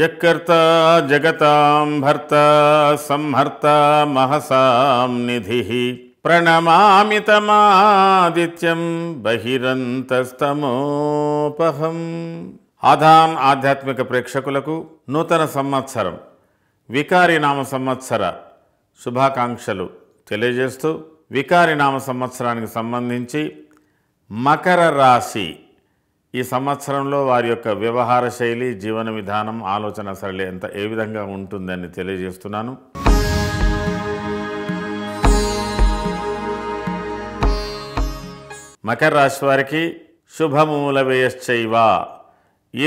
యకర్త జగతాం భర్త సంహర్త మహసాం నిధి ప్రణమామితమాదిత్యం బహిరంతస్తమోపహం ఆధాన్ ఆధ్యాత్మిక ప్రేక్షకులకు నూతన సంవత్సరం వికారినామ సంవత్సర శుభాకాంక్షలు తెలియజేస్తూ వికారినామ సంవత్సరానికి సంబంధించి మకర రాశి ఈ సంవత్సరంలో వారి యొక్క వ్యవహార శైలి జీవన విధానం ఆలోచన సరళి ఎంత ఏ విధంగా ఉంటుందని తెలియజేస్తున్నాను మకర రాశి వారికి శుభమూల వ్యయశ్చైవ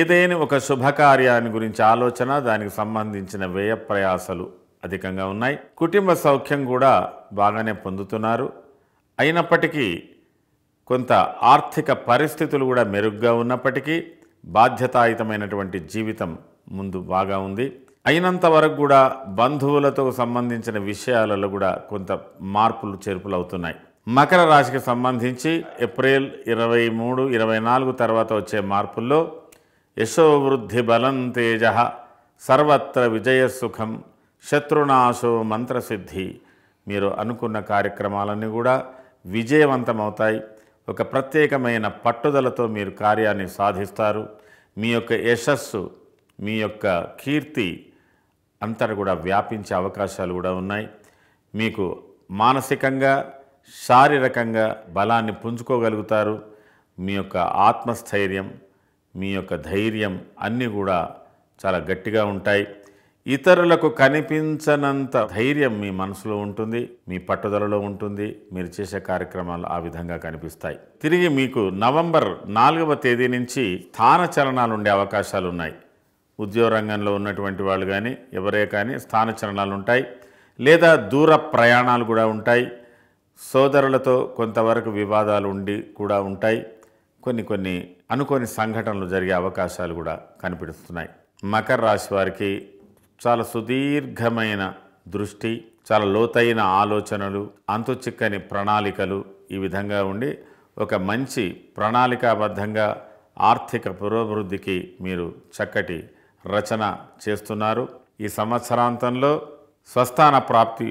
ఏదైనా ఒక శుభకార్యాన్ని గురించి ఆలోచన దానికి సంబంధించిన వ్యయ ప్రయాసలు అధికంగా ఉన్నాయి కుటుంబ సౌఖ్యం కూడా బాగానే పొందుతున్నారు అయినప్పటికీ కొంత ఆర్థిక పరిస్థితులు కూడా మెరుగ్గా ఉన్నప్పటికీ బాధ్యతాయుతమైనటువంటి జీవితం ముందు బాగా ఉంది అయినంత వరకు కూడా బంధువులతో సంబంధించిన విషయాలలో కూడా కొంత మార్పులు చేర్పులు అవుతున్నాయి మకర రాశికి సంబంధించి ఏప్రిల్ ఇరవై మూడు ఇరవై నాలుగు తర్వాత వచ్చే మార్పుల్లో యశోవృద్ధి బలం తేజ సర్వత్ర విజయసుఖం శత్రునాశో మంత్రసిద్ధి మీరు అనుకున్న కార్యక్రమాలన్నీ కూడా విజయవంతమవుతాయి ఒక ప్రత్యేకమైన పట్టుదలతో మీరు కార్యాన్ని సాధిస్తారు మీ యొక్క యశస్సు మీ యొక్క కీర్తి అంతటా కూడా వ్యాపించే అవకాశాలు కూడా ఉన్నాయి మీకు మానసికంగా శారీరకంగా బలాన్ని పుంజుకోగలుగుతారు మీ యొక్క ఆత్మస్థైర్యం మీ యొక్క ధైర్యం అన్నీ కూడా చాలా గట్టిగా ఉంటాయి ఇతరులకు కనిపించనంత ధైర్యం మీ మనసులో ఉంటుంది మీ పట్టుదలలో ఉంటుంది మీరు చేసే కార్యక్రమాలు ఆ విధంగా కనిపిస్తాయి తిరిగి మీకు నవంబర్ నాలుగవ తేదీ నుంచి స్థాన చలనాలు ఉండే అవకాశాలు ఉన్నాయి ఉద్యోగ రంగంలో ఉన్నటువంటి వాళ్ళు కానీ ఎవరే కానీ స్థాన చలనాలు ఉంటాయి లేదా దూర ప్రయాణాలు కూడా ఉంటాయి సోదరులతో కొంతవరకు వివాదాలు ఉండి కూడా ఉంటాయి కొన్ని కొన్ని అనుకోని సంఘటనలు జరిగే అవకాశాలు కూడా కనిపిస్తున్నాయి మకర రాశి వారికి చాలా సుదీర్ఘమైన దృష్టి చాలా లోతైన ఆలోచనలు చిక్కని ప్రణాళికలు ఈ విధంగా ఉండి ఒక మంచి ప్రణాళికాబద్ధంగా ఆర్థిక పురోభివృద్ధికి మీరు చక్కటి రచన చేస్తున్నారు ఈ సంవత్సరాంతంలో స్వస్థాన ప్రాప్తి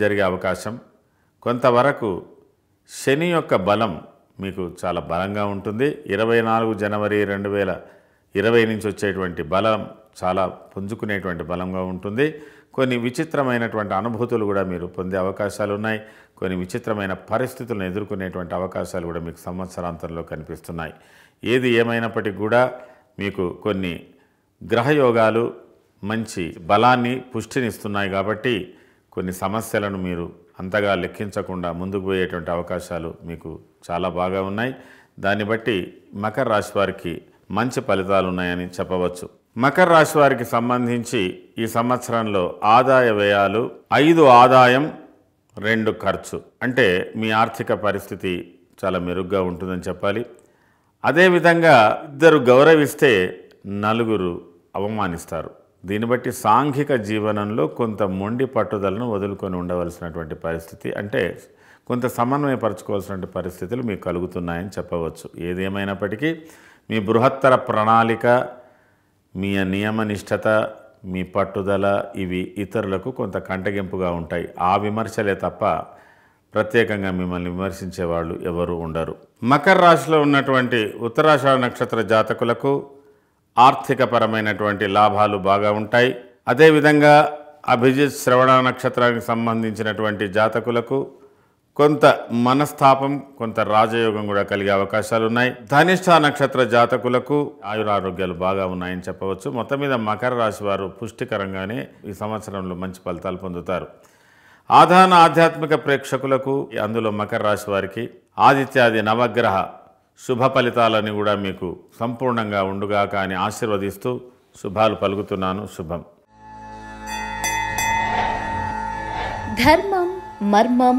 జరిగే అవకాశం కొంతవరకు శని యొక్క బలం మీకు చాలా బలంగా ఉంటుంది ఇరవై నాలుగు జనవరి రెండు వేల ఇరవై నుంచి వచ్చేటువంటి బలం చాలా పుంజుకునేటువంటి బలంగా ఉంటుంది కొన్ని విచిత్రమైనటువంటి అనుభూతులు కూడా మీరు పొందే అవకాశాలు ఉన్నాయి కొన్ని విచిత్రమైన పరిస్థితులను ఎదుర్కొనేటువంటి అవకాశాలు కూడా మీకు సంవత్సరాంతంలో కనిపిస్తున్నాయి ఏది ఏమైనప్పటికీ కూడా మీకు కొన్ని గ్రహయోగాలు మంచి బలాన్ని పుష్టినిస్తున్నాయి కాబట్టి కొన్ని సమస్యలను మీరు అంతగా లెక్కించకుండా ముందుకు పోయేటువంటి అవకాశాలు మీకు చాలా బాగా ఉన్నాయి దాన్ని బట్టి మకర రాశి వారికి మంచి ఫలితాలు ఉన్నాయని చెప్పవచ్చు మకర రాశి వారికి సంబంధించి ఈ సంవత్సరంలో ఆదాయ వ్యయాలు ఐదు ఆదాయం రెండు ఖర్చు అంటే మీ ఆర్థిక పరిస్థితి చాలా మెరుగ్గా ఉంటుందని చెప్పాలి అదేవిధంగా ఇద్దరు గౌరవిస్తే నలుగురు అవమానిస్తారు దీన్ని బట్టి సాంఘిక జీవనంలో కొంత మొండి పట్టుదలను వదులుకొని ఉండవలసినటువంటి పరిస్థితి అంటే కొంత సమన్వయపరచుకోవాల్సిన పరిస్థితులు మీకు కలుగుతున్నాయని చెప్పవచ్చు ఏదేమైనప్పటికీ మీ బృహత్తర ప్రణాళిక మీ నియమనిష్టత మీ పట్టుదల ఇవి ఇతరులకు కొంత కంటగింపుగా ఉంటాయి ఆ విమర్శలే తప్ప ప్రత్యేకంగా మిమ్మల్ని విమర్శించే వాళ్ళు ఎవరు ఉండరు మకర రాశిలో ఉన్నటువంటి ఉత్తరాషాఢ నక్షత్ర జాతకులకు ఆర్థికపరమైనటువంటి లాభాలు బాగా ఉంటాయి అదేవిధంగా అభిజిత్ శ్రవణ నక్షత్రానికి సంబంధించినటువంటి జాతకులకు కొంత మనస్తాపం కొంత రాజయోగం కూడా కలిగే అవకాశాలు ఉన్నాయి ధనిష్ట నక్షత్ర జాతకులకు ఆయురారోగ్యాలు బాగా ఉన్నాయని చెప్పవచ్చు మొత్తం మీద మకర రాశి వారు పుష్టికరంగానే ఈ సంవత్సరంలో మంచి ఫలితాలు పొందుతారు ఆధాన ఆధ్యాత్మిక ప్రేక్షకులకు అందులో మకర రాశి వారికి ఆదిత్యాది నవగ్రహ శుభ ఫలితాలని కూడా మీకు సంపూర్ణంగా ఉండుగా కానీ ఆశీర్వదిస్తూ శుభాలు పలుకుతున్నాను శుభం ధర్మం మర్మం